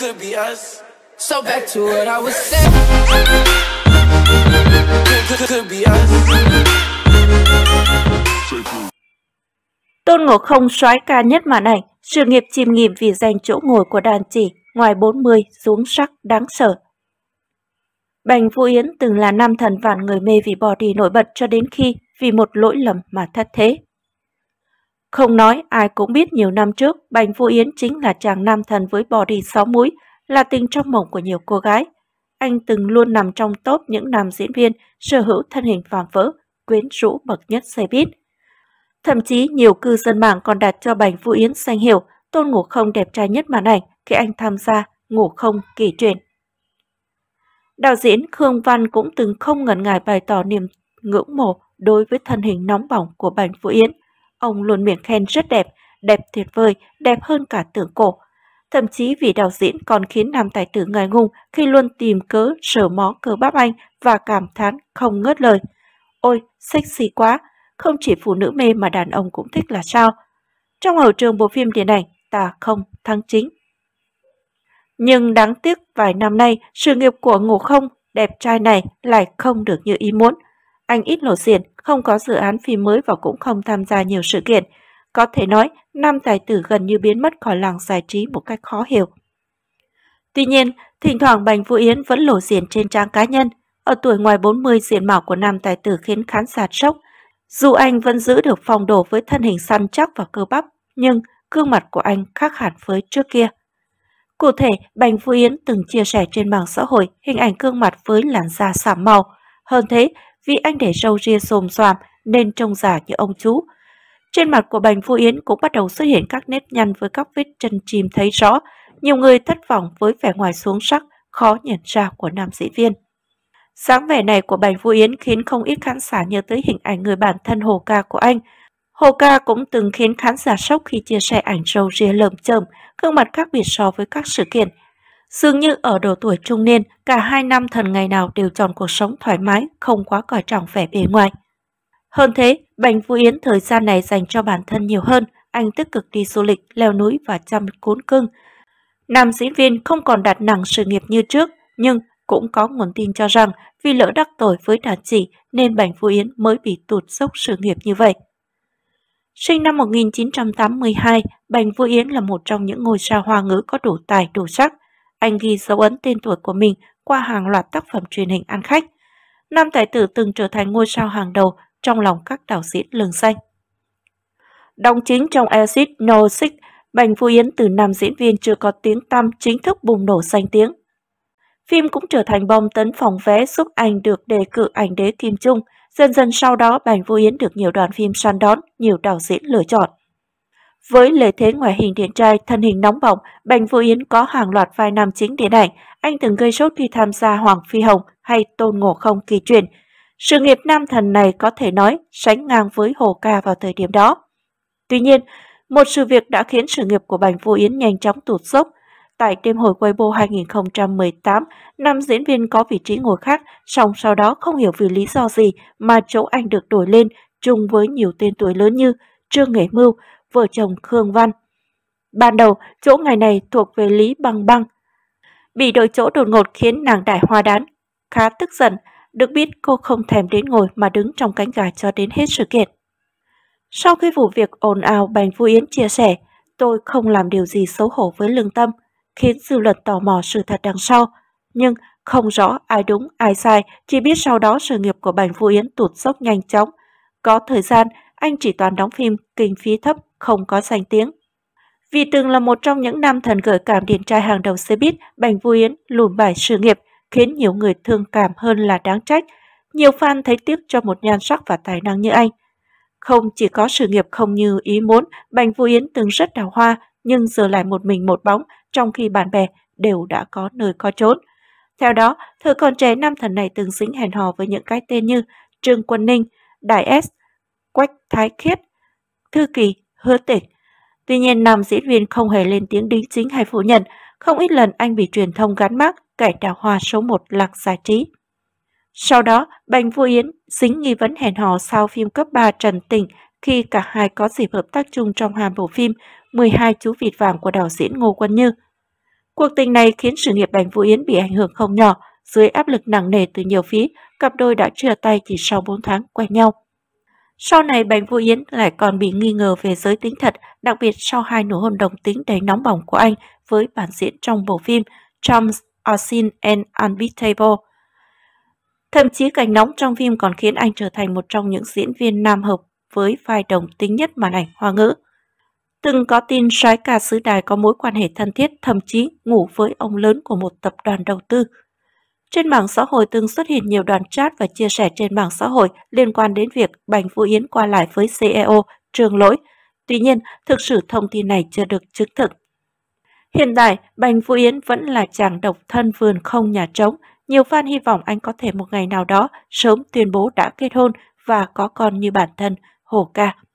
could be us. So back to what I was saying. Could, could be us. Tôn Ngộ Không soái ca nhất màn ảnh, sự nghiệp chìm nghỉm vì giành chỗ ngồi của đàn chỉ, ngoài 40, xuống sắc, đáng sợ. Bành Vũ Yến từng là nam thần vạn người mê vì body nổi bật cho đến khi vì một lỗi lầm mà thất thế. Không nói, ai cũng biết nhiều năm trước, Bành Vũ Yến chính là chàng nam thần với bò đi sáu mũi, là tình trong mộng của nhiều cô gái. Anh từng luôn nằm trong top những nam diễn viên sở hữu thân hình phàm vỡ, quyến rũ bậc nhất xe buýt. Thậm chí nhiều cư dân mạng còn đặt cho Bành Vũ Yến danh hiệu Tôn Ngủ Không đẹp trai nhất màn ảnh khi anh tham gia Ngủ Không kỳ truyền. Đạo diễn Khương Văn cũng từng không ngần ngại bày tỏ niềm ngưỡng mộ đối với thân hình nóng bỏng của Bành Vũ Yến – Ông luôn miệng khen rất đẹp, đẹp tuyệt vời, đẹp hơn cả tưởng cổ. Thậm chí vì đạo diễn còn khiến nam tài tử ngài ngùng khi luôn tìm cớ sở mó cơ bắp anh và cảm thán không ngớt lời. Ôi, sexy quá, không chỉ phụ nữ mê mà đàn ông cũng thích là sao? Trong hậu trường bộ phim điện ảnh, ta không thắng chính. Nhưng đáng tiếc vài năm nay, sự nghiệp của ngủ không, đẹp trai này lại không được như ý muốn. Anh ít lộ diện, không có dự án phim mới và cũng không tham gia nhiều sự kiện. Có thể nói, nam tài tử gần như biến mất khỏi làng giải trí một cách khó hiểu. Tuy nhiên, thỉnh thoảng Bành Vũ Yến vẫn lộ diện trên trang cá nhân. Ở tuổi ngoài 40 diện mạo của nam tài tử khiến khán giả sốc. Dù anh vẫn giữ được phong độ với thân hình săn chắc và cơ bắp, nhưng gương mặt của anh khác hẳn với trước kia. Cụ thể, Bành Vũ Yến từng chia sẻ trên mạng xã hội hình ảnh gương mặt với làn da sạm màu. Hơn thế, vì anh để râu ria xồm xoàm nên trông giả như ông chú. Trên mặt của Bành Phu Yến cũng bắt đầu xuất hiện các nếp nhăn với các vết chân chim thấy rõ, nhiều người thất vọng với vẻ ngoài xuống sắc, khó nhận ra của nam diễn viên. Sáng vẻ này của Bành Phu Yến khiến không ít khán giả nhớ tới hình ảnh người bản thân Hồ Ca của anh. Hồ Ca cũng từng khiến khán giả sốc khi chia sẻ ảnh râu ria lởm chởm, gương mặt khác biệt so với các sự kiện, Dường như ở độ tuổi trung niên, cả hai nam thần ngày nào đều chọn cuộc sống thoải mái, không quá coi trọng vẻ bề ngoài. Hơn thế, Bành Phú Yến thời gian này dành cho bản thân nhiều hơn, anh tích cực đi du lịch, leo núi và chăm cún cưng. Nam diễn viên không còn đặt nặng sự nghiệp như trước, nhưng cũng có nguồn tin cho rằng vì lỡ đắc tội với đàn chị nên Bành Phú Yến mới bị tụt dốc sự nghiệp như vậy. Sinh năm 1982, Bành Phú Yến là một trong những ngôi sao hoa ngữ có đủ tài đủ sắc – anh ghi dấu ấn tên tuổi của mình qua hàng loạt tác phẩm truyền hình ăn khách. Nam tài tử từng trở thành ngôi sao hàng đầu trong lòng các đạo diễn lừng danh. Đóng chính trong Exit No Six, Bành Phú Yến từ nam diễn viên chưa có tiếng tăm chính thức bùng nổ danh tiếng. Phim cũng trở thành bom tấn phòng vé giúp anh được đề cử ảnh đế Kim Trung. Dần dần sau đó, Bành Vũ Yến được nhiều đoàn phim săn đón, nhiều đạo diễn lựa chọn. Với lợi thế ngoại hình điển trai, thân hình nóng bỏng, Bành Vũ Yến có hàng loạt vai nam chính điện ảnh. Anh từng gây sốt khi tham gia Hoàng Phi Hồng hay Tôn Ngộ Không kỳ truyền. Sự nghiệp nam thần này có thể nói sánh ngang với Hồ Ca vào thời điểm đó. Tuy nhiên, một sự việc đã khiến sự nghiệp của Bành Vũ Yến nhanh chóng tụt dốc. Tại đêm hồi Weibo 2018, nam diễn viên có vị trí ngồi khác, song sau đó không hiểu vì lý do gì mà chỗ anh được đổi lên chung với nhiều tên tuổi lớn như Trương Nghệ Mưu, vợ chồng Khương Văn. Ban đầu, chỗ ngày này thuộc về Lý Băng Băng. Bị đổi chỗ đột ngột khiến nàng đại hoa đán, khá tức giận, được biết cô không thèm đến ngồi mà đứng trong cánh gà cho đến hết sự kiện. Sau khi vụ việc ồn ào Bành Vũ Yến chia sẻ, tôi không làm điều gì xấu hổ với lương tâm, khiến dư luận tò mò sự thật đằng sau. Nhưng không rõ ai đúng ai sai, chỉ biết sau đó sự nghiệp của Bành Vũ Yến tụt dốc nhanh chóng. Có thời gian, anh chỉ toàn đóng phim, kinh phí thấp không có danh tiếng. Vì từng là một trong những nam thần gợi cảm điển trai hàng đầu xe buýt, Bành Vũ Yến lùm bài sự nghiệp khiến nhiều người thương cảm hơn là đáng trách. Nhiều fan thấy tiếc cho một nhan sắc và tài năng như anh. Không chỉ có sự nghiệp không như ý muốn, Bành Vũ Yến từng rất đào hoa nhưng giờ lại một mình một bóng trong khi bạn bè đều đã có nơi có chốn. Theo đó, thời còn trẻ nam thần này từng dính hẹn hò với những cái tên như Trương Quân Ninh, Đại S, Quách Thái Khiết, Thư Kỳ, hứa tịch. Tuy nhiên, nam diễn viên không hề lên tiếng đính chính hay phủ nhận, không ít lần anh bị truyền thông gắn mác kẻ đào hoa số 1 lạc giải trí. Sau đó, Bành Vũ Yến dính nghi vấn hẹn hò sau phim cấp 3 Trần Tịnh khi cả hai có dịp hợp tác chung trong hai bộ phim 12 chú vịt vàng của đạo diễn Ngô Quân Như. Cuộc tình này khiến sự nghiệp Bành Vũ Yến bị ảnh hưởng không nhỏ, dưới áp lực nặng nề từ nhiều phía, cặp đôi đã chia tay chỉ sau 4 tháng quen nhau. Sau này Bành Vũ Yến lại còn bị nghi ngờ về giới tính thật, đặc biệt sau hai nụ hôn đồng tính đầy nóng bỏng của anh với bản diễn trong bộ phim Charms are Seen and Unbeatable. Thậm chí cảnh nóng trong phim còn khiến anh trở thành một trong những diễn viên nam hợp với vai đồng tính nhất màn ảnh hoa ngữ. Từng có tin soái ca sứ đài có mối quan hệ thân thiết, thậm chí ngủ với ông lớn của một tập đoàn đầu tư. Trên mạng xã hội từng xuất hiện nhiều đoạn chat và chia sẻ trên mạng xã hội liên quan đến việc Bành Phú Yến qua lại với CEO Trương Lỗi. Tuy nhiên, thực sự thông tin này chưa được chứng thực. Hiện tại, Bành Phú Yến vẫn là chàng độc thân vườn không nhà trống. Nhiều fan hy vọng anh có thể một ngày nào đó sớm tuyên bố đã kết hôn và có con như bản thân Hồ Ca.